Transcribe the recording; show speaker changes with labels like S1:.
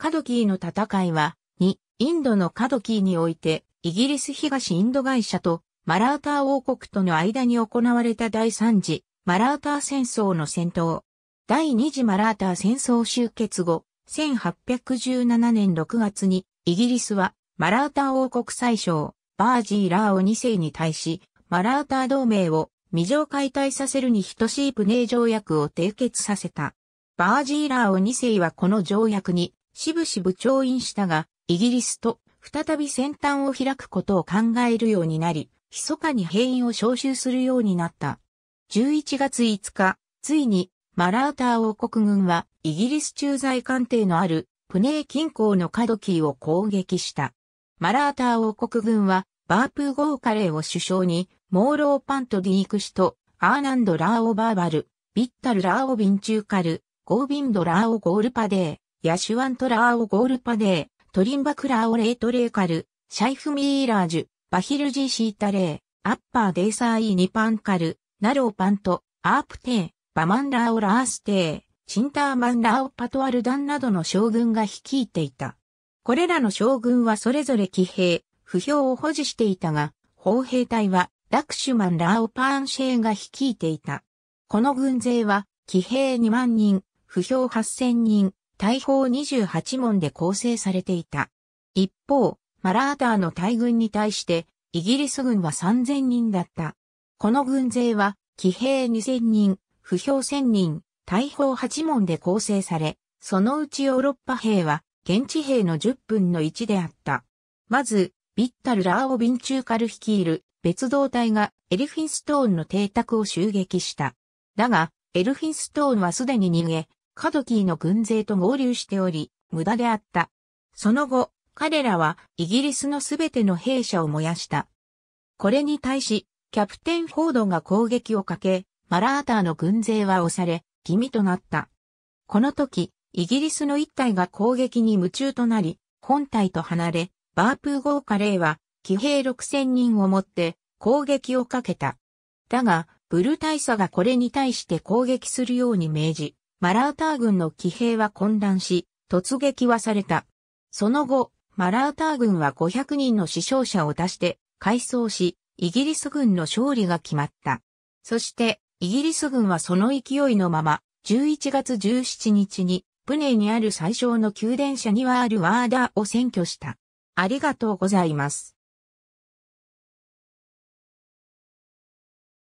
S1: カドキーの戦いは、2、インドのカドキーにおいて、イギリス東インド会社とマラーター王国との間に行われた第3次マラーター戦争の戦闘。第2次マラーター戦争終結後、1817年6月にイギリスはマラーター王国最小バージーラーを2世に対し、マラーター同盟を未上解体させるに等しいプネー条約を締結させた。バージーラーを2世はこの条約にしぶしぶ調印したが、イギリスと再び先端を開くことを考えるようになり、密かに兵員を招集するようになった。11月5日、ついに、マラーター王国軍は、イギリス駐在官邸のある、プネー近郊のカドキーを攻撃した。マラーター王国軍は、バープーゴーカレーを首相に、モーローパントディーク氏と、アーナンド・ラーオ・バーバル、ビッタル・ラーオ・ビンチューカル、ゴービンド・ラーオ・ゴールパデー、ヤシュワントラーオゴールパデー、トリンバクラーオレートレーカル、シャイフミーラージュ、バヒルジーシータレー、アッパーデーサーイーニパンカル、ナローパント、アープテー、バマンラーオラーステー、チンターマンラーオパトアルダンなどの将軍が率いていた。これらの将軍はそれぞれ騎兵、不評を保持していたが、砲兵隊はラクシュマンラーオパーンシェーンが率いていた。この軍勢は、騎兵2万人、不評8000人、大砲28門で構成されていた。一方、マラーターの大軍に対して、イギリス軍は3000人だった。この軍勢は、騎兵2000人、不評1000人、大砲8門で構成され、そのうちヨーロッパ兵は、現地兵の10分の1であった。まず、ビッタル・ラーオ・ビンチューカル率いる別動隊がエルフィンストーンの邸宅を襲撃した。だが、エルフィンストーンはすでに逃げ、カドキーの軍勢と合流しており、無駄であった。その後、彼らはイギリスのすべての兵舎を燃やした。これに対し、キャプテンフォードが攻撃をかけ、マラーターの軍勢は押され、気味となった。この時、イギリスの一隊が攻撃に夢中となり、本隊と離れ、バープー号カレーは、騎兵6000人をもって攻撃をかけた。だが、ブル大佐がこれに対して攻撃するように命じ、マラーター軍の騎兵は混乱し、突撃はされた。その後、マラーター軍は500人の死傷者を出して、改装し、イギリス軍の勝利が決まった。そして、イギリス軍はその勢いのまま、11月17日に、プネにある最小の宮殿シにはあるワーダーを占拠した。ありがとうございます。